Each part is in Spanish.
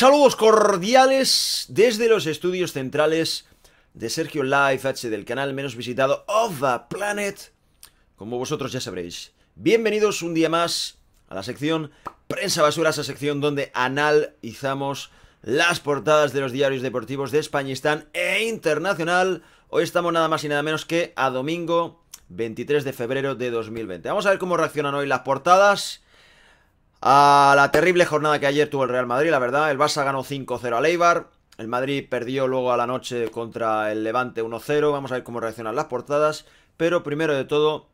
Saludos cordiales desde los estudios centrales de Sergio Live del canal menos visitado of the planet. Como vosotros ya sabréis. Bienvenidos un día más a la sección Prensa Basura, esa sección donde analizamos las portadas de los diarios deportivos de Españistán e internacional. Hoy estamos nada más y nada menos que a domingo 23 de febrero de 2020. Vamos a ver cómo reaccionan hoy las portadas a la terrible jornada que ayer tuvo el Real Madrid, la verdad. El Barça ganó 5-0 al Eibar. El Madrid perdió luego a la noche contra el Levante 1-0. Vamos a ver cómo reaccionan las portadas. Pero primero de todo,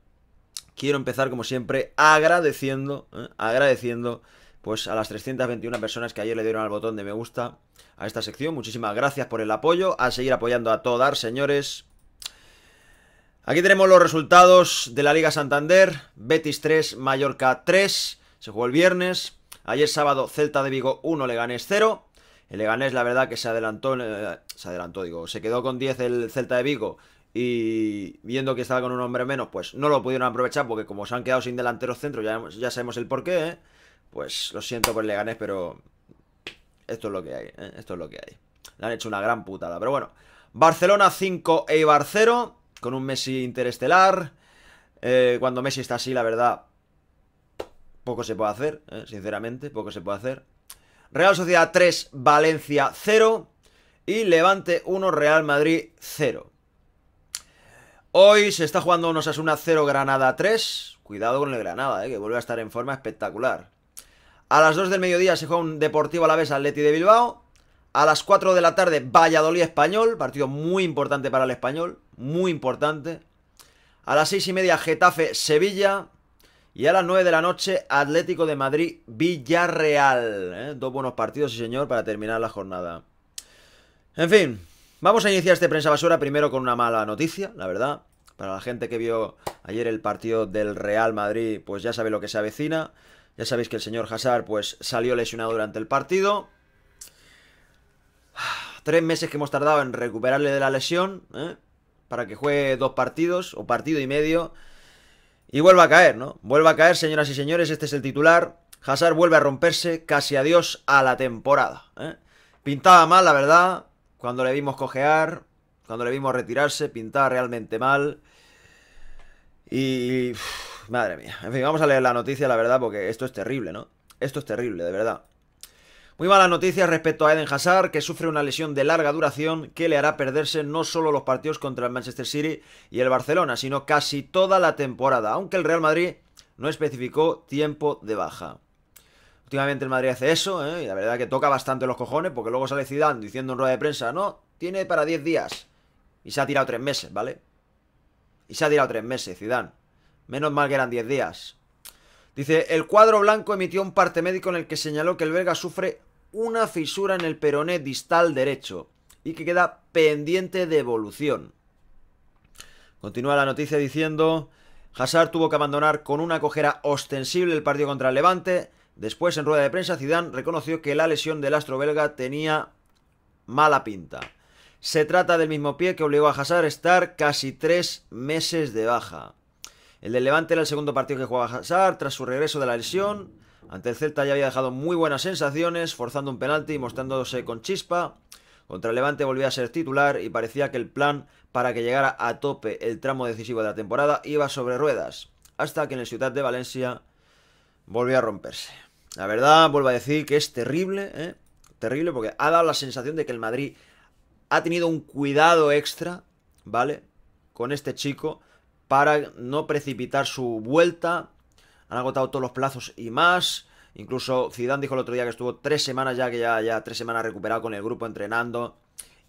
quiero empezar como siempre agradeciendo, ¿eh? agradeciendo pues a las 321 personas que ayer le dieron al botón de me gusta a esta sección. Muchísimas gracias por el apoyo. A seguir apoyando a todo señores. Aquí tenemos los resultados de la Liga Santander. Betis 3, Mallorca 3. Se jugó el viernes. Ayer sábado, Celta de Vigo 1, Leganés 0. El Leganés, la verdad, que se adelantó, eh, se adelantó, digo, se quedó con 10 el Celta de Vigo y viendo que estaba con un hombre menos, pues no lo pudieron aprovechar porque como se han quedado sin delanteros centro, ya, ya sabemos el porqué, ¿eh? pues lo siento por Leganés, pero esto es lo que hay, ¿eh? esto es lo que hay. Le han hecho una gran putada, pero bueno. Barcelona 5, Eibar 0, con un Messi interestelar. Eh, cuando Messi está así, la verdad, poco se puede hacer, ¿eh? sinceramente, poco se puede hacer. Real Sociedad 3, Valencia 0 y Levante 1, Real Madrid 0. Hoy se está jugando unos una 0, Granada 3. Cuidado con el Granada, ¿eh? que vuelve a estar en forma espectacular. A las 2 del mediodía se juega un Deportivo a la Alavés Atleti de Bilbao. A las 4 de la tarde, Valladolid Español, partido muy importante para el español, muy importante. A las 6 y media, Getafe Sevilla. Y a las 9 de la noche, Atlético de Madrid, Villarreal. ¿eh? Dos buenos partidos, sí señor, para terminar la jornada. En fin, vamos a iniciar este prensa basura primero con una mala noticia, la verdad. Para la gente que vio ayer el partido del Real Madrid, pues ya sabe lo que se avecina. Ya sabéis que el señor Hazard pues salió lesionado durante el partido. Tres meses que hemos tardado en recuperarle de la lesión, ¿eh? para que juegue dos partidos o partido y medio. Y vuelve a caer, ¿no? Vuelve a caer, señoras y señores, este es el titular. Hazard vuelve a romperse, casi adiós a la temporada. ¿eh? Pintaba mal, la verdad, cuando le vimos cojear, cuando le vimos retirarse, pintaba realmente mal. Y... madre mía. En fin, vamos a leer la noticia, la verdad, porque esto es terrible, ¿no? Esto es terrible, de verdad. Muy malas noticias respecto a Eden Hazard, que sufre una lesión de larga duración que le hará perderse no solo los partidos contra el Manchester City y el Barcelona, sino casi toda la temporada, aunque el Real Madrid no especificó tiempo de baja. Últimamente el Madrid hace eso, ¿eh? y la verdad que toca bastante los cojones, porque luego sale Zidane diciendo en rueda de prensa, no, tiene para 10 días. Y se ha tirado 3 meses, ¿vale? Y se ha tirado 3 meses, Zidane. Menos mal que eran 10 días. Dice, el cuadro blanco emitió un parte médico en el que señaló que el belga sufre una fisura en el peroné distal derecho y que queda pendiente de evolución. Continúa la noticia diciendo, Hazard tuvo que abandonar con una cojera ostensible el partido contra el Levante. Después, en rueda de prensa, Zidane reconoció que la lesión del astro belga tenía mala pinta. Se trata del mismo pie que obligó a Hazard a estar casi tres meses de baja. El del Levante era el segundo partido que jugaba Hazard tras su regreso de la lesión. Ante el Celta ya había dejado muy buenas sensaciones, forzando un penalti y mostrándose con chispa. Contra el Levante volvía a ser titular y parecía que el plan para que llegara a tope el tramo decisivo de la temporada iba sobre ruedas, hasta que en el Ciudad de Valencia volvió a romperse. La verdad, vuelvo a decir que es terrible, ¿eh? terrible, porque ha dado la sensación de que el Madrid ha tenido un cuidado extra, ¿vale? Con este chico, para no precipitar su vuelta, han agotado todos los plazos y más. Incluso Zidane dijo el otro día que estuvo tres semanas ya, que ya, tres semanas recuperado con el grupo entrenando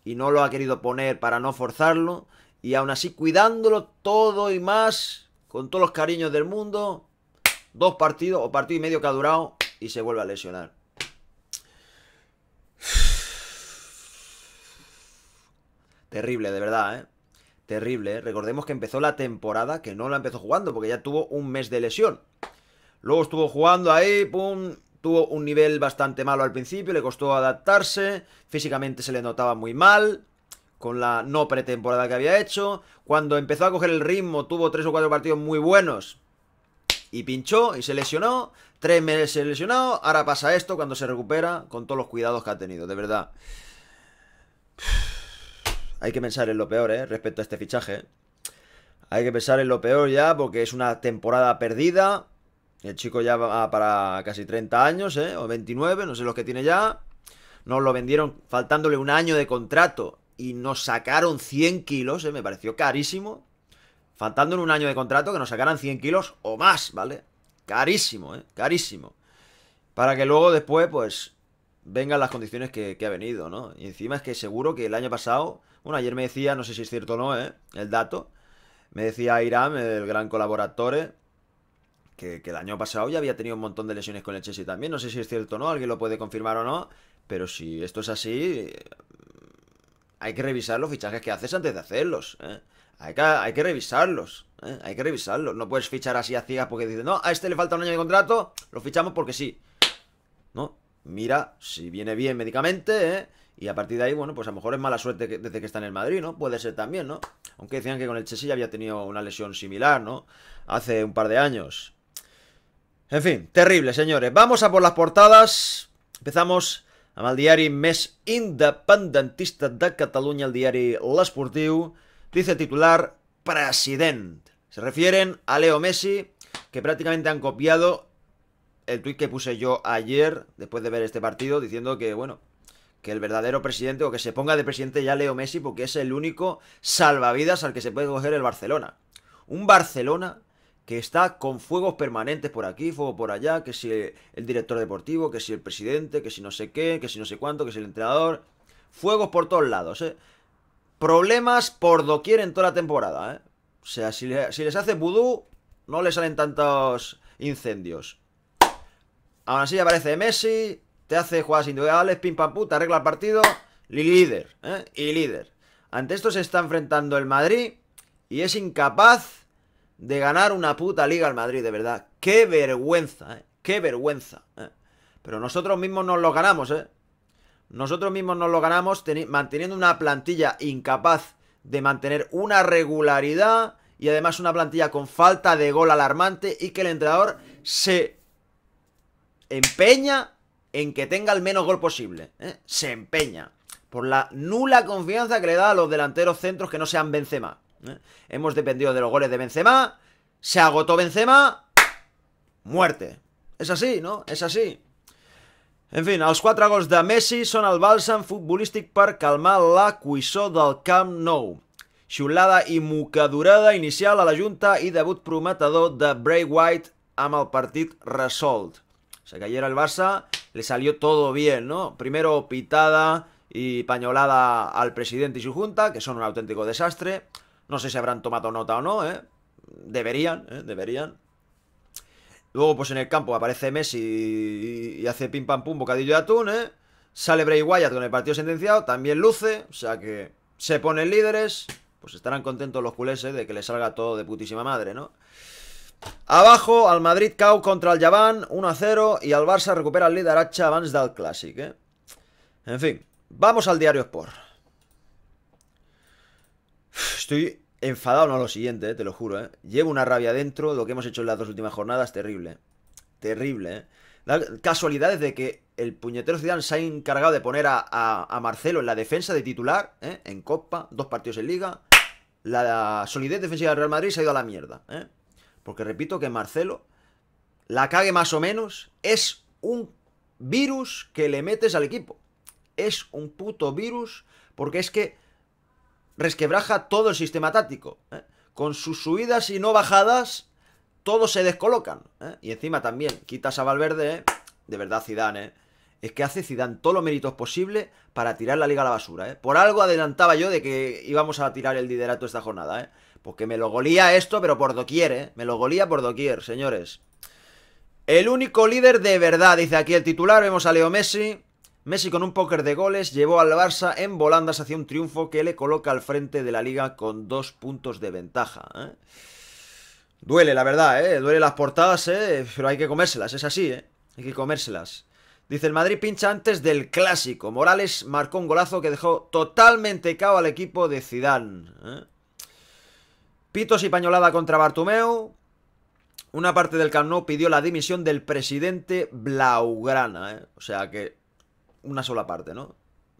y no lo ha querido poner para no forzarlo. Y aún así, cuidándolo todo y más, con todos los cariños del mundo, dos partidos o partido y medio que ha durado y se vuelve a lesionar. Terrible, de verdad, ¿eh? Terrible, ¿eh? Recordemos que empezó la temporada que no la empezó jugando porque ya tuvo un mes de lesión. Luego estuvo jugando ahí, pum, tuvo un nivel bastante malo al principio, le costó adaptarse, físicamente se le notaba muy mal, con la no pretemporada que había hecho. Cuando empezó a coger el ritmo, tuvo tres o cuatro partidos muy buenos y pinchó y se lesionó. Tres meses se lesionó, ahora pasa esto cuando se recupera, con todos los cuidados que ha tenido, de verdad. Hay que pensar en lo peor, ¿eh? Respecto a este fichaje. Hay que pensar en lo peor ya, porque es una temporada perdida el chico ya va para casi 30 años, ¿eh? O 29, no sé los que tiene ya. Nos lo vendieron faltándole un año de contrato y nos sacaron 100 kilos, ¿eh? Me pareció carísimo. Faltándole un año de contrato que nos sacaran 100 kilos o más, ¿vale? Carísimo, ¿eh? Carísimo. Para que luego después, pues, vengan las condiciones que, ha venido, ¿no? Y encima es que seguro que el año pasado, bueno, ayer me decía, no sé si es cierto o no, ¿eh? El dato, me decía Iram, el gran colaborador, que, el año pasado ya había tenido un montón de lesiones con el Chelsea también. No sé si es cierto o no, alguien lo puede confirmar o no, pero si esto es así, eh, hay que revisar los fichajes que haces antes de hacerlos. Eh. Hay, que, revisarlos, eh, hay que revisarlos. No puedes fichar así a ciegas porque dices, no, a este le falta un año de contrato, lo fichamos porque sí. No, mira si viene bien médicamente, Y a partir de ahí, bueno, pues a lo mejor es mala suerte desde que está en el Madrid, ¿no? Puede ser también, ¿no? Aunque decían que con el Chelsea ya había tenido una lesión similar, ¿no? Hace un par de años. En fin, terrible, señores. Vamos a por las portadas. Empezamos amb el diari mes independentista de Cataluña, el diari L'Esportiu. Dice titular, president. Se refieren a Leo Messi, que prácticamente han copiado el tuit que puse yo ayer, después de ver este partido, diciendo que, bueno, que el verdadero presidente o que se ponga de presidente ya Leo Messi porque es el único salvavidas al que se puede coger el Barcelona. Un Barcelona que está con fuegos permanentes por aquí, fuego por allá, que si el director deportivo, que si el presidente, que si no sé qué, que si no sé cuánto, que si el entrenador. Fuegos por todos lados, ¿eh? Problemas por doquier en toda la temporada, ¿eh? O sea, si, les hace vudú, no le salen tantos incendios. Aún así aparece Messi, te hace jugadas individuales, pim pam puta, arregla el partido, líder, ¿eh? Y líder. Ante esto se está enfrentando el Madrid y es incapaz de ganar una puta liga al Madrid, de verdad. Qué vergüenza, ¿eh? Qué vergüenza. Eh. Pero nosotros mismos nos lo ganamos, ¿eh? Nosotros mismos nos lo ganamos manteniendo una plantilla incapaz de mantener una regularidad y además una plantilla con falta de gol alarmante y que el entrenador se empeña en que tenga el menos gol posible. Eh. Se empeña por la nula confianza que le da a los delanteros centros que no sean Benzema. ¿Eh? Hemos dependido de los goles de Benzema. Se agotó Benzema. Muerte. Es así, no? Es así En fin, los cuatro goles de Messi son al Balsam, futbolístic Park calmar la cuisó del Camp Nou. Chulada y mucadurada inicial a la Junta Y debut prometedor de Bray White amb el O sea que ayer al Barça, le salió todo bien, ¿no? Primero pitada y pañolada al presidente y su junta, que son un auténtico desastre. No sé si habrán tomado nota o no, ¿eh? Deberían, ¿eh? Deberían. Luego, pues en el campo aparece Messi y hace pim pam pum, bocadillo de atún, ¿eh? Sale Bray Wyatt con el partido sentenciado, también luce, o sea que se ponen líderes. Pues estarán contentos los culés, ¿eh? De que les salga todo de putísima madre, ¿no? Abajo, al Madrid cau contra el Yaván, 1-0, y al Barça recupera el líder H Avance del ¿eh? En fin, vamos al diario Sport. Estoy enfadado, no, lo siguiente, eh, te lo juro, eh. Llevo una rabia dentro, lo que hemos hecho en las dos últimas jornadas, terrible. Terrible, ¿eh? La casualidad de que el puñetero Zidane se ha encargado de poner a, a Marcelo en la defensa de titular, ¿eh? En Copa, dos partidos en Liga. La solidez defensiva del Real Madrid se ha ido a la mierda, ¿eh? Porque repito que Marcelo, la cague más o menos, es un virus que le metes al equipo. Es un puto virus, porque es que resquebraja todo el sistema táctico. ¿eh? Con sus subidas y no bajadas, todos se descolocan. ¿eh? Y encima también, quitas a Valverde, ¿eh? de verdad Zidane, es que hace Zidane todos los méritos posibles para tirar la liga a la basura. ¿eh? Por algo adelantaba yo de que íbamos a tirar el liderato esta jornada. ¿eh? Porque me lo golía esto, pero por doquier. ¿eh? Me lo golía por doquier, señores. El único líder de verdad, dice aquí el titular. Vemos a Leo Messi. Messi con un póker de goles llevó al Barça en volandas hacia un triunfo que le coloca al frente de la liga con dos puntos de ventaja. ¿eh? Duele, la verdad, ¿eh? duele las portadas, ¿eh? pero hay que comérselas, es así, ¿eh? hay que comérselas. Dice, el Madrid pincha antes del clásico. Morales marcó un golazo que dejó totalmente cabo al equipo de Zidane. ¿eh? Pitos y pañolada contra Bartomeu. Una parte del Camp pidió la dimisión del presidente Blaugrana. ¿eh? O sea que una sola parte, ¿no?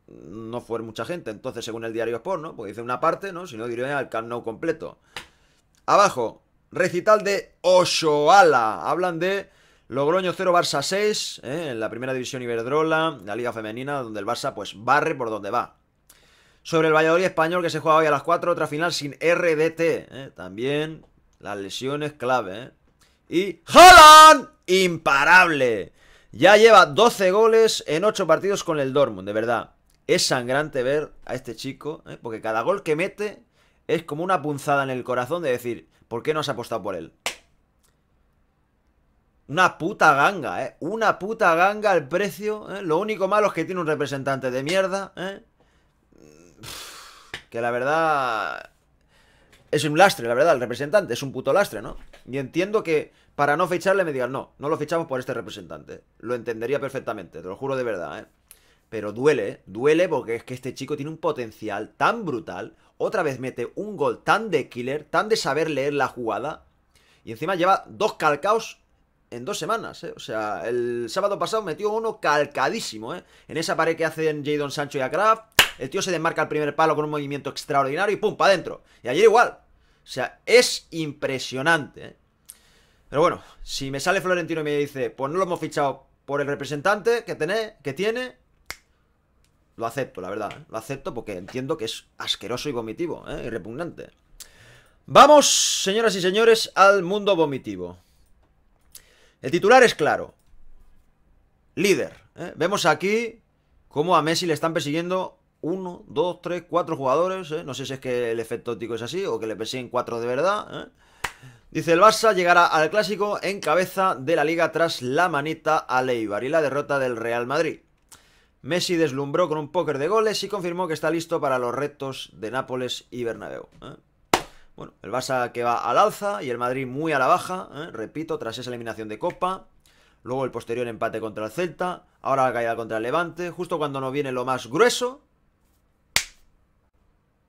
No fue mucha gente, entonces según el diario Sport, ¿no? Porque dice una parte, ¿no? Si no diría el Camp completo. Abajo, recital de Oshoala. Hablan de Logroño 0, Barça 6, ¿eh? en la primera división Iberdrola, la liga femenina, donde el Barça pues barre por donde va. Sobre el Valladolid español que se juega hoy a las 4, otra final sin RDT. ¿eh? También las lesiones clave. ¿eh? Y Holland, imparable. Ya lleva 12 goles en 8 partidos con el Dortmund, de verdad. Es sangrante ver a este chico, ¿eh? porque cada gol que mete es como una punzada en el corazón de decir, ¿por qué no has apostado por él? Una puta ganga, ¿eh? Una puta ganga al precio. ¿eh? Lo único malo es que tiene un representante de mierda, ¿eh? Que la verdad... Es un lastre, la verdad, el representante es un puto lastre, ¿no? Y entiendo que para no ficharle me digan, no, no lo fichamos por este representante. Lo entendería perfectamente, te lo juro de verdad, ¿eh? Pero duele, duele porque es que este chico tiene un potencial tan brutal. Otra vez mete un gol tan de killer, tan de saber leer la jugada. Y encima lleva dos calcaos en dos semanas, ¿eh? O sea, el sábado pasado metió uno calcadísimo, ¿eh? En esa pared que hacen Jadon Sancho y Akraf, el tío se desmarca el primer palo con un movimiento extraordinario y ¡pum! para adentro. Y ayer igual. O sea, es impresionante, ¿eh? Pero bueno, si me sale Florentino y me dice, pues no lo hemos fichado por el representante que, que tiene, lo acepto, la verdad. ¿eh? Lo acepto porque entiendo que es asqueroso y vomitivo, ¿eh? y repugnante. Vamos, señoras y señores, al mundo vomitivo. El titular es claro. Líder. ¿eh? Vemos aquí cómo a Messi le están persiguiendo uno, dos, tres, cuatro jugadores. No sé si es que el efecto óptico es así o que le persiguen cuatro de verdad. Dice el Barça llegará al clásico en cabeza de la liga tras la manita a Leibar y la derrota del Real Madrid. Messi deslumbró con un póker de goles y confirmó que está listo para los retos de Nápoles y Bernabéu. ¿eh? Bueno, el Barça que va al alza y el Madrid muy a la baja, ¿eh? repito, tras esa eliminación de Copa. Luego el posterior empate contra el Celta, ahora la caída contra el Levante, justo cuando no viene lo más grueso.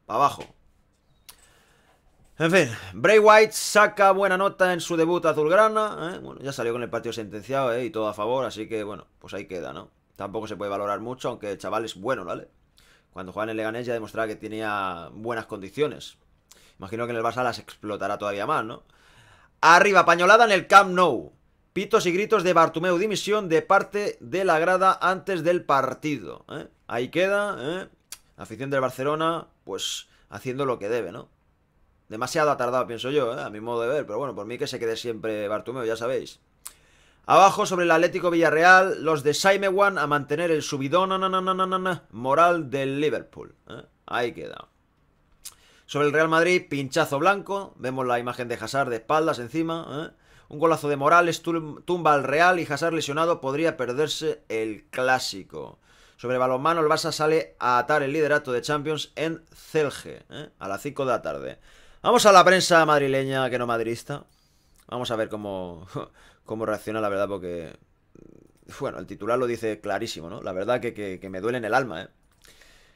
Para abajo. En fin, Bray White saca buena nota en su debut azulgrana. ¿eh? Bueno, ya salió con el partido sentenciado ¿eh? y todo a favor, así que bueno, pues ahí queda, ¿no? Tampoco se puede valorar mucho, aunque el chaval es bueno, ¿vale? Cuando juega en el Leganés ya demostraba que tenía buenas condiciones. Imagino que en el Barça las explotará todavía más, ¿no? Arriba, pañolada en el Camp Nou. Pitos y gritos de Bartumeu dimisión de parte de la grada antes del partido. ¿eh? Ahí queda, ¿eh? La afición del Barcelona, pues haciendo lo que debe, ¿no? Demasiado atardado, pienso yo, ¿eh? a mi modo de ver. Pero bueno, por mí que se quede siempre Bartumeo, ya sabéis. Abajo sobre el Atlético Villarreal, los de Saimewan a mantener el subidón na, na, na, moral del Liverpool. ¿eh? Ahí queda. Sobre el Real Madrid, pinchazo blanco. Vemos la imagen de Hazard de espaldas encima. ¿eh? Un golazo de Morales tumba al Real y Hazard lesionado podría perderse el clásico. Sobre balonmano, el Barça sale a atar el liderato de Champions en Celje a las 5 de la tarde. Vamos a la prensa madrileña que no madridista. Vamos a ver cómo, reacciona, la verdad, porque... Mm, bueno, el titular lo dice clarísimo, ¿no? La verdad que, me duele en el alma, ¿eh?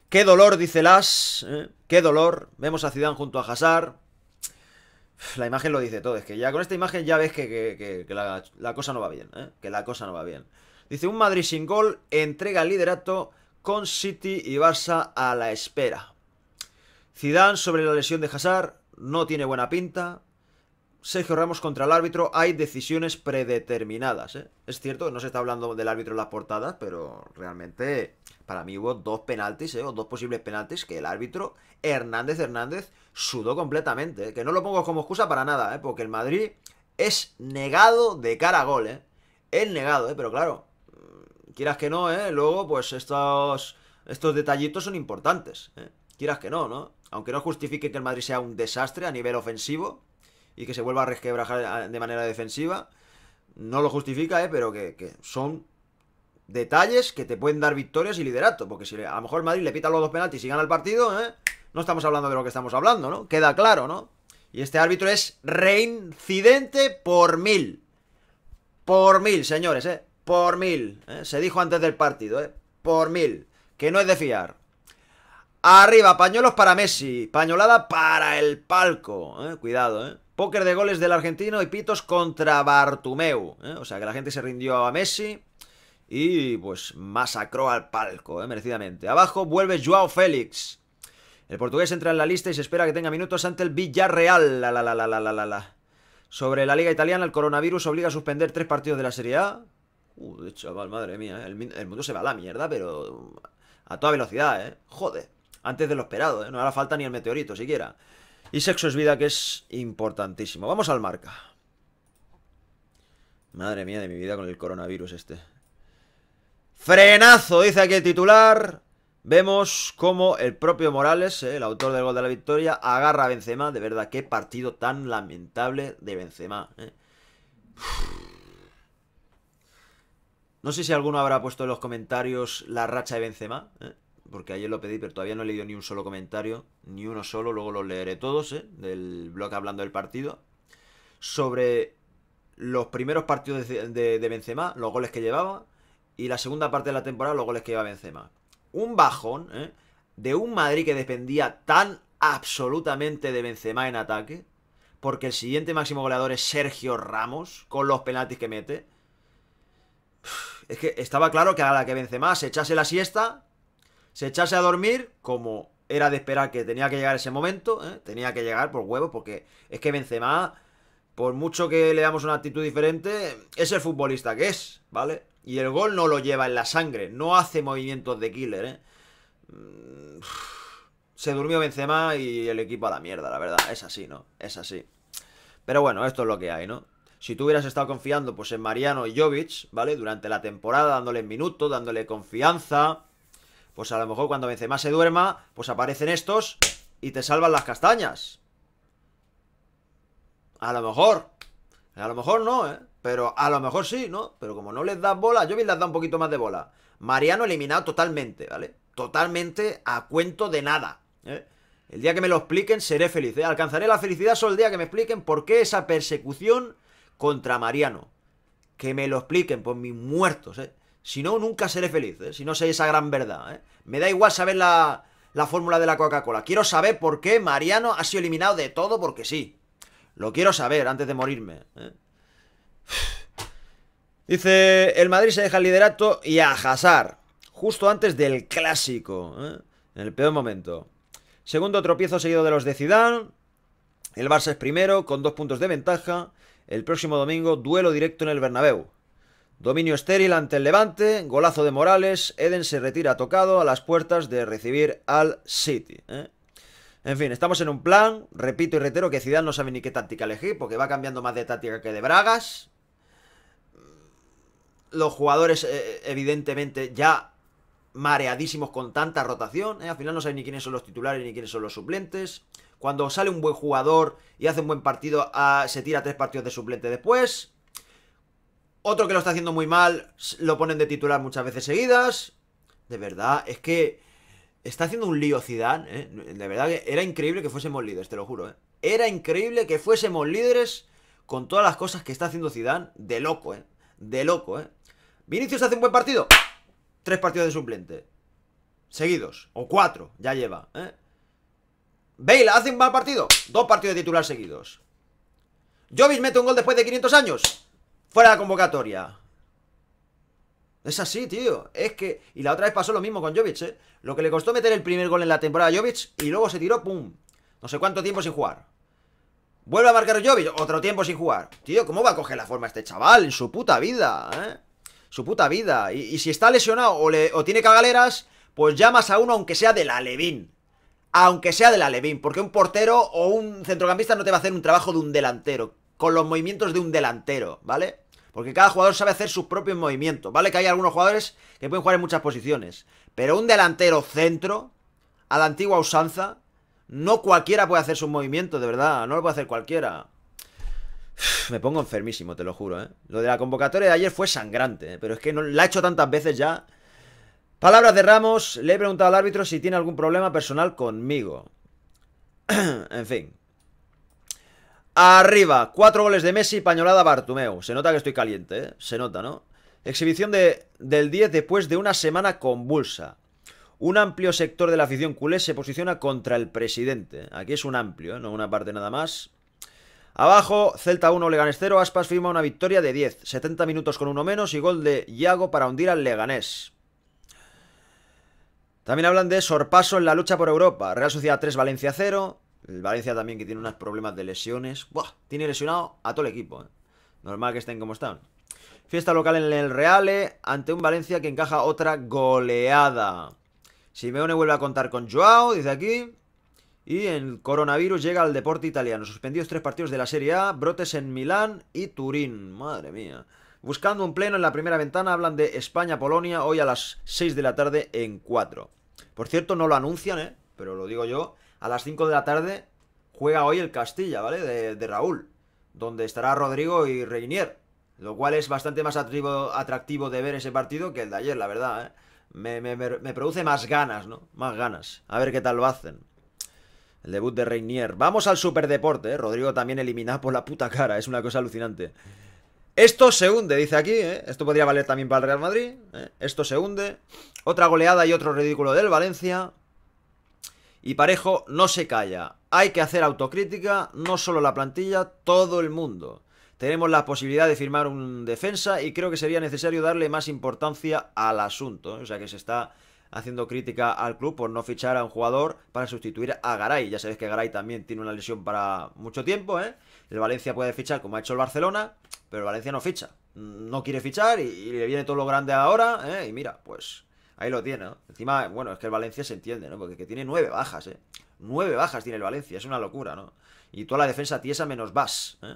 Qué dolor, dice Las. ¿eh? Qué dolor. Vemos a Zidane junto a Hazard. La imagen lo dice todo. Es que ya con esta imagen ya ves que, la, cosa no va bien, ¿eh? Que la cosa no va bien. Dice, un Madrid sin gol entrega el liderato con City y Barça a la espera. Zidane sobre la lesión de Hazard no tiene buena pinta. Sergio Ramos contra el árbitro, hay decisiones predeterminadas. ¿eh? Es cierto no se está hablando del árbitro en las portadas, pero realmente para mí hubo dos penaltis, ¿eh? o dos posibles penaltis, que el árbitro Hernández Hernández sudó completamente. ¿eh? Que no lo pongo como excusa para nada, ¿eh? porque el Madrid es negado de cara a gol. ¿eh? Es negado, pero claro, mm, quieras que no, luego pues estos, estos detallitos son importantes. Quieras que no, ¿no? Aunque no justifique que el Madrid sea un desastre a nivel ofensivo y que se vuelva a resquebrajar eh, de manera defensiva, no lo justifica, ¿eh? pero que, son detalles que te pueden dar victorias y liderato. Porque si a lo mejor el Madrid le pita los dos penaltis y gana el partido, eh, no estamos hablando de lo que estamos hablando, ¿no? Queda claro, ¿no? Y este árbitro es reincidente por mil. Por mil, señores, ¿eh? Por mil. Eh, se dijo antes del partido, ¿eh? Por mil. Que no es de fiar. Arriba, pañuelos para Messi, pañolada para el palco. Eh, cuidado, ¿eh? Póker de goles del argentino y pitos contra Bartumeu. Eh. O sea que la gente se rindió a Messi y pues masacró al palco, ¿eh? merecidamente. Abajo vuelve Joao Félix. El portugués entra en la lista y se espera que tenga minutos ante el Villarreal. La, la, la, la, la, la, la. Sobre la liga italiana, el coronavirus obliga a suspender tres partidos de la Serie A. Uy, chaval, madre mía, eh. el, el, mundo se va a la mierda, pero a toda velocidad, ¿eh? Joder antes de lo esperado, ¿eh? no hará falta ni el meteorito siquiera. Y sexo es vida, que es importantísimo. Vamos al marca. Madre mía de mi vida con el coronavirus este. Frenazo, dice aquí el titular. Vemos cómo el propio Morales, ¿eh? el autor del gol de la victoria, agarra a Benzema. De verdad, qué partido tan lamentable de Benzema. Eh. No sé si alguno habrá puesto en los comentarios la racha de Benzema. Eh porque ayer lo pedí, pero todavía no he leído ni un solo comentario, ni uno solo, luego los leeré todos, ¿eh? del blog hablando del partido, sobre los primeros partidos de, Benzema, los goles que llevaba, y la segunda parte de la temporada, los goles que lleva Benzema. Un bajón, ¿eh? de un Madrid que dependía tan absolutamente de Benzema en ataque, porque el siguiente máximo goleador es Sergio Ramos, con los penaltis que mete. Es que estaba claro que a la que Benzema se echase la siesta, se echase a dormir, como era de esperar que tenía que llegar ese momento, ¿eh? tenía que llegar por huevo, porque es que Benzema, por mucho que le damos una actitud diferente, es el futbolista que es, ¿vale? Y el gol no lo lleva en la sangre, no hace movimientos de killer, ¿eh? Mm, se durmió Benzema y el equipo a la mierda, la verdad, es así, ¿no? Es así. Pero bueno, esto es lo que hay, ¿no? Si tú hubieras estado confiando pues en Mariano y Jovic, ¿vale? Durante la temporada, dándole minutos, dándole confianza, pues a lo mejor cuando Benzema se duerma, pues aparecen estos y te salvan las castañas. A lo mejor. A lo mejor no, ¿eh? Pero a lo mejor sí, ¿no? Pero como no les das bola, yo yo les da un poquito más de bola. Mariano eliminado totalmente, ¿vale? Totalmente a cuento de nada. ¿eh? El día que me lo expliquen seré feliz. ¿eh? Alcanzaré la felicidad solo el día que me expliquen por qué esa persecución contra Mariano. Que me lo expliquen por mis muertos, ¿eh? Si no, nunca seré feliz, ¿eh? si no sé esa gran verdad. ¿eh? Me da igual saber la, fórmula de la Coca-Cola. Quiero saber por qué Mariano ha sido eliminado de todo porque sí. Lo quiero saber antes de morirme. ¿eh? Dice, el Madrid se deja el liderato y a Hazard, justo antes del clásico, en el peor momento. Segundo tropiezo seguido de los de Zidane. El Barça es primero, con dos puntos de ventaja. El próximo domingo, duelo directo en el Bernabéu. Dominio estéril ante el Levante, golazo de Morales, Eden se retira tocado a las puertas de recibir al City. ¿eh? En fin, estamos en un plan, repito y reitero que Zidane no sabe ni qué táctica elegir, porque va cambiando más de táctica que de bragas. Los jugadores, eh, evidentemente, ya mareadísimos con tanta rotación, ¿eh? al final no saben ni quiénes son los titulares ni quiénes son los suplentes. Cuando sale un buen jugador y hace un buen partido, ah, se tira tres partidos de suplente después. Otro que lo está haciendo muy mal, lo ponen de titular muchas veces seguidas. De verdad, es que está haciendo un lío Zidane, ¿eh? De verdad que era increíble que fuésemos líderes, te lo juro, ¿eh? Era increíble que fuésemos líderes con todas las cosas que está haciendo Zidane. De loco, ¿eh? De loco, ¿eh? Vinicius hace un buen partido. Tres partidos de suplente. Seguidos. O cuatro, ya lleva, ¿eh? Bale hace un mal partido. Dos partidos de titular seguidos. Jovis mete un gol después de 500 años. Fuera la convocatoria. Es así, tío. Es que. Y la otra vez pasó lo mismo con Jovic, ¿eh? Lo que le costó meter el primer gol en la temporada a Jovic y luego se tiró, ¡pum! No sé cuánto tiempo sin jugar. Vuelve a marcar Jovic, otro tiempo sin jugar. Tío, ¿cómo va a coger la forma este chaval? En su puta vida, ¿eh? Su puta vida. Y, si está lesionado o, tiene cagaleras, pues llamas a uno aunque sea de la Levín. Aunque sea de la Levín, porque un portero o un centrocampista no te va a hacer un trabajo de un delantero, con los movimientos de un delantero, ¿vale? Porque cada jugador sabe hacer sus propios movimientos. Vale que hay algunos jugadores que pueden jugar en muchas posiciones. Pero un delantero centro, a la antigua usanza, no cualquiera puede hacer sus movimientos, de verdad. No lo puede hacer cualquiera. Me pongo enfermísimo, te lo juro, ¿eh? Lo de la convocatoria de ayer fue sangrante, ¿eh? pero es que no, la he hecho tantas veces ya. Palabras de Ramos, le he preguntado al árbitro si tiene algún problema personal conmigo. en fin, Arriba, cuatro goles de Messi, pañolada Bartumeu. Se nota que estoy caliente, ¿eh? Se nota, ¿no? Exhibición de, del 10 después de una semana convulsa. Un amplio sector de la afición culé se posiciona contra el presidente. Aquí es un amplio, ¿eh? no una parte nada más. Abajo, Celta 1, Leganés 0. Aspas firma una victoria de 10. 70 minutos con uno menos y gol de Iago para hundir al Leganés. También hablan de sorpaso en la lucha por Europa. Real Sociedad 3, Valencia 0. Valencia también que tiene unos problemas de lesiones. ¡Buah! Tiene lesionado a todo el equipo. ¿eh? Normal que estén como están. Fiesta local en el Reale ¿eh? ante un Valencia que encaja otra goleada. Simeone vuelve a contar con Joao, dice aquí. Y el coronavirus llega al deporte italiano. Suspendidos tres partidos de la Serie A, brotes en Milán y Turín. Madre mía. Buscando un pleno en la primera ventana, hablan de España-Polonia hoy a las 6 de la tarde en 4. Por cierto, no lo anuncian, ¿eh? pero lo digo yo a las 5 de la tarde juega hoy el Castilla, ¿vale? De, Raúl, donde estará Rodrigo y Reinier, lo cual es bastante más atractivo, de ver ese partido que el de ayer, la verdad, ¿eh? me, produce más ganas, ¿no? Más ganas. A ver qué tal lo hacen. El debut de Reinier. Vamos al superdeporte, ¿eh? Rodrigo también eliminado por la puta cara, es una cosa alucinante. Esto se hunde, dice aquí, ¿eh? Esto podría valer también para el Real Madrid. ¿eh? Esto se hunde. Otra goleada y otro ridículo del Valencia. Y Parejo no se calla. Hay que hacer autocrítica, no solo la plantilla, todo el mundo. Tenemos la posibilidad de firmar un defensa y creo que sería necesario darle más importancia al asunto. ¿eh? O sea que se está haciendo crítica al club por no fichar a un jugador para sustituir a Garay. Ya sabéis que Garay también tiene una lesión para mucho tiempo, ¿eh? El Valencia puede fichar como ha hecho el Barcelona, pero el Valencia no ficha. No quiere fichar y, le viene todo lo grande ahora, ¿eh? Y mira, pues Ahí lo tiene, ¿no? Encima, bueno, es que el Valencia se entiende, ¿no? Porque tiene nueve bajas, ¿eh? Nueve bajas tiene el Valencia, es una locura, ¿no? Y toda la defensa tiesa menos Vas, ¿eh?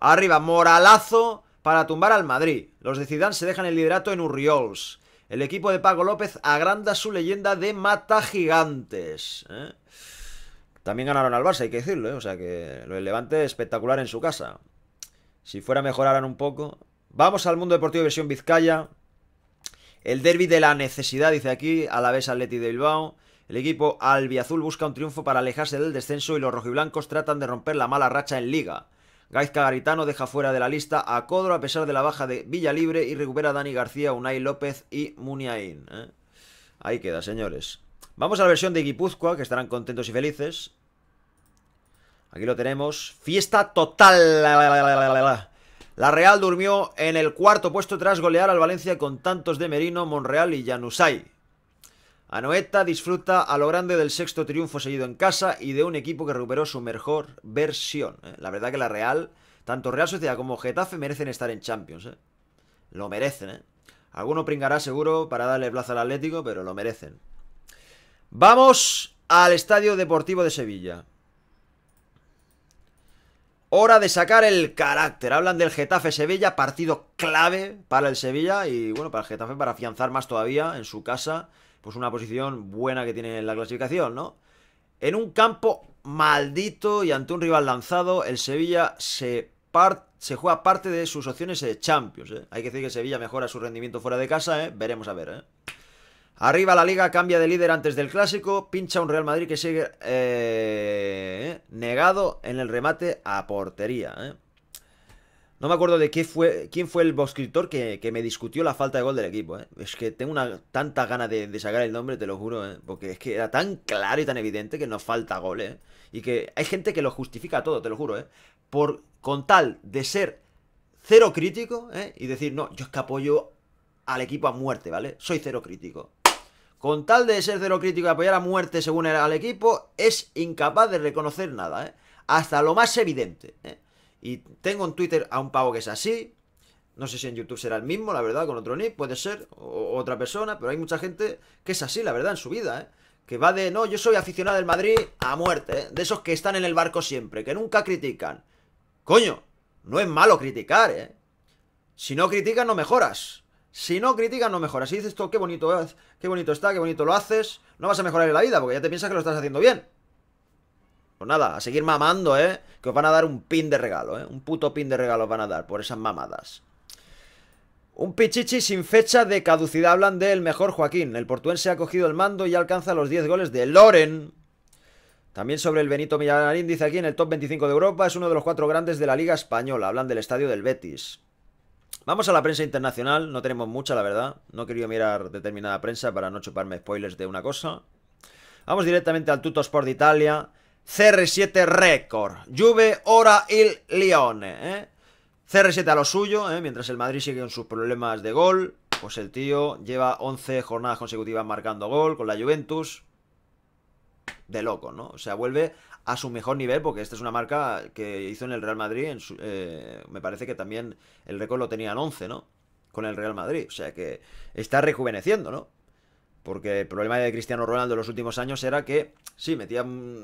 Arriba, moralazo para tumbar al Madrid. Los de Zidane se dejan el liderato en Urriols. El equipo de Paco López agranda su leyenda de mata gigantes. ¿eh? También ganaron al Barça, hay que decirlo, ¿eh? O sea que lo del Levante espectacular en su casa. Si fuera mejoraran un poco. Vamos al mundo deportivo de versión Vizcaya. El derby de la necesidad, dice aquí, a la vez Atleti de Bilbao. El equipo albiazul busca un triunfo para alejarse del descenso y los rojiblancos tratan de romper la mala racha en Liga. Gaizka Garitano deja fuera de la lista a Codro a pesar de la baja de Villalibre y recupera a Dani García, Unai López y Muniain. ¿eh? Ahí queda, señores. Vamos a la versión de Guipúzcoa, que estarán contentos y felices. Aquí lo tenemos. Fiesta total. La Real durmió en el cuarto puesto tras golear al Valencia con tantos de Merino, Monreal y Januzaj. Anoeta disfruta a lo grande del sexto triunfo seguido en casa y de un equipo que recuperó su mejor versión. ¿eh? La verdad que la Real, tanto Real Sociedad como Getafe merecen estar en Champions. ¿eh? Lo merecen. ¿eh? Alguno pringará seguro para darle plaza al Atlético, pero lo merecen. Vamos al Estadio Deportivo de Sevilla. Hora de sacar el carácter. Hablan del Getafe Sevilla, partido clave para el Sevilla y bueno, para el Getafe para afianzar más todavía en su casa, pues una posición buena que tiene en la clasificación, ¿no? En un campo maldito y ante un rival lanzado, el Sevilla se, juega parte de sus opciones de Champions. ¿eh? Hay que decir que el Sevilla mejora su rendimiento fuera de casa, ¿eh? veremos a ver. ¿eh? Arriba la liga, cambia de líder antes del clásico, pincha un Real Madrid que sigue eh, negado en el remate a portería. Eh. No me acuerdo de qué fue, quién fue el boscriptor que, que, me discutió la falta de gol del equipo. Eh. Es que tengo una tanta gana de, sacar el nombre, te lo juro, porque es que era tan claro y tan evidente que nos falta gol. Y que hay gente que lo justifica todo, te lo juro. Por, con tal de ser cero crítico y decir, no, yo es que apoyo al equipo a muerte, ¿vale? Soy cero crítico con tal de ser cero crítico y apoyar a muerte según el, al equipo, es incapaz de reconocer nada, ¿eh? Hasta lo más evidente, ¿eh? Y tengo en Twitter a un pavo que es así. No sé si en YouTube será el mismo, la verdad, con otro nick, puede ser, o, otra persona, pero hay mucha gente que es así, la verdad, en su vida, ¿eh? Que va de, no, yo soy aficionado del Madrid a muerte, ¿eh? De esos que están en el barco siempre, que nunca critican. Coño, no es malo criticar, ¿eh? Si no criticas, no mejoras. Si no critican, no mejoras. Si dices esto, qué bonito qué bonito está, qué bonito lo haces, no vas a mejorar en la vida, porque ya te piensas que lo estás haciendo bien. Pues nada, a seguir mamando, ¿eh? Que os van a dar un pin de regalo, ¿eh? Un puto pin de regalo os van a dar por esas mamadas. Un pichichi sin fecha de caducidad. Hablan del mejor Joaquín. El portuense ha cogido el mando y alcanza los 10 goles de Loren. También sobre el Benito Millanarín, dice aquí en el top 25 de Europa, es uno de los cuatro grandes de la Liga Española. Hablan del estadio del Betis. Vamos a la prensa internacional, no tenemos mucha, la verdad. No quería mirar determinada prensa para no chuparme spoilers de una cosa. Vamos directamente al Tutto Sport de Italia. CR7 récord. Juve, ora il Lione. Eh. cr CR7 a lo suyo, eh. mientras el Madrid sigue con sus problemas de gol. Pues el tío lleva 11 jornadas consecutivas marcando gol con la Juventus. De loco, ¿no? O sea, vuelve a su mejor nivel, porque esta es una marca que hizo en el Real Madrid, eh, me parece que también el récord lo tenían 11, ¿no? Con el Real Madrid, o sea que está rejuveneciendo, ¿no? Porque el problema de Cristiano Ronaldo en los últimos años era que, sí, metía, mm,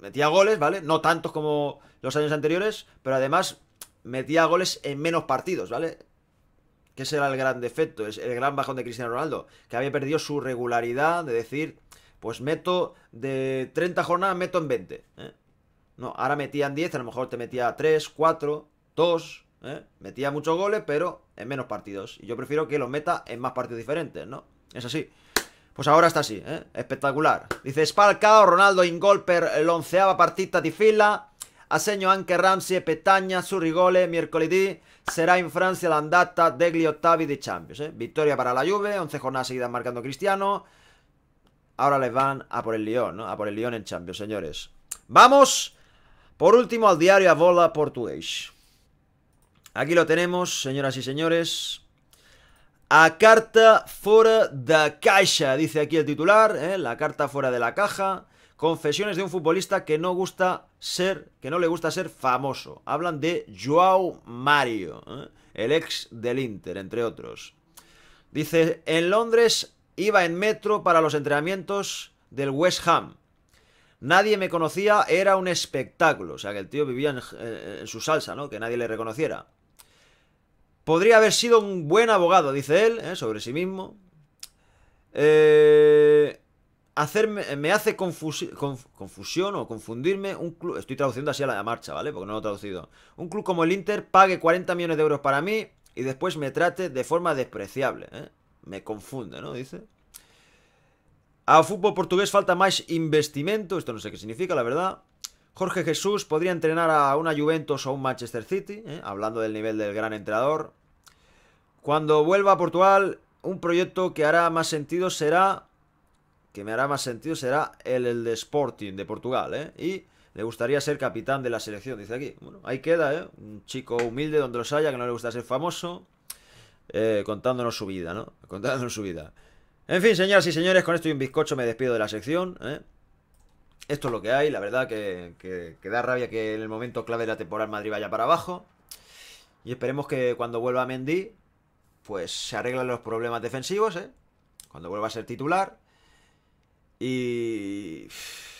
metía goles, ¿vale? No tantos como los años anteriores, pero además metía goles en menos partidos, ¿vale? Que ese era el gran defecto, el gran bajón de Cristiano Ronaldo, que había perdido su regularidad de decir, pues meto de 30 jornadas, meto en 20. ¿eh? No, ahora metía en 10, a lo mejor te metía 3, 4, 2. Metía muchos goles, pero en menos partidos. Y yo prefiero que los meta en más partidos diferentes, ¿no? Es así. Pues ahora está así, ¿eh? espectacular. Dice Spalcao, Ronaldo Ingolper, el onceava partita di fila. Aseño Ramsey Petaña, Petagna su Será en Francia la andata degli ottavi de Champions. Eh? Victoria para la Juve, 11 jornadas seguidas marcando Cristiano. Ahora les van a por el león, ¿no? A por el león en Champions, señores. Vamos, por último, al diario a bola portugués. Aquí lo tenemos, señoras y señores. A carta fuera de caixa, dice aquí el titular, ¿eh? la carta fuera de la caja. Confesiones de un futbolista que no gusta ser, que no le gusta ser famoso. Hablan de João Mario, ¿eh? el ex del Inter, entre otros. Dice, en Londres Iba en metro para los entrenamientos del West Ham. Nadie me conocía, era un espectáculo. O sea, que el tío vivía eh, en, su salsa, ¿no? Que nadie le reconociera. Podría haber sido un buen abogado, dice él, ¿eh? sobre sí mismo. Eh, hacerme, me hace confusión o confundirme un club... Estoy traduciendo así a la marcha, ¿vale? Porque no lo he traducido. Un club como el Inter pague 40 millones de euros para mí y después me trate de forma despreciable, ¿eh? me confunde, ¿no? Dice. A fútbol portugués falta más investimento, esto no sé qué significa, la verdad. Jorge Jesús podría entrenar a una Juventus o a un Manchester City, eh, hablando del nivel del gran entrenador. Cuando vuelva a Portugal, un proyecto que hará más sentido será que me hará más sentido será el, el de Sporting de Portugal, ¿eh? Y le gustaría ser capitán de la selección, dice aquí. Bueno, ahí queda, ¿eh? Un chico humilde donde los haya, que no le gusta ser famoso. Eh, contándonos su vida, ¿no? Contándonos su vida. En fin, señoras y señores, con esto y un bizcocho me despido de la sección. ¿eh? Esto es lo que hay, la verdad que, que, da rabia que en el momento clave de la temporada Madrid vaya para abajo. Y esperemos que cuando vuelva Mendy, pues se arreglen los problemas defensivos, ¿eh? Cuando vuelva a ser titular. Y,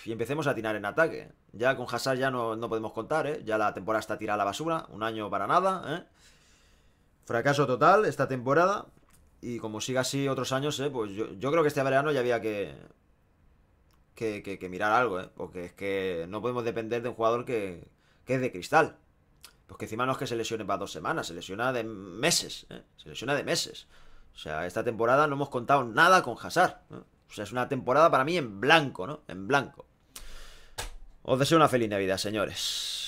y empecemos a atinar en ataque. Ya con Hazard ya no, no podemos contar, ¿eh? Ya la temporada está tirada a la basura, un año para nada, ¿eh? Fracaso total esta temporada. Y como siga así otros años, eh, pues yo, creo que este verano ya había que que, mirar algo, eh, porque es que no podemos depender de un jugador que, es de cristal. Pues que encima no es que se lesione para dos semanas, se lesiona de meses, eh, se lesiona de meses. O sea, esta temporada no hemos contado nada con Hazard. O sea, es una temporada para mí en blanco, ¿no? En blanco. Os deseo una feliz Navidad, señores.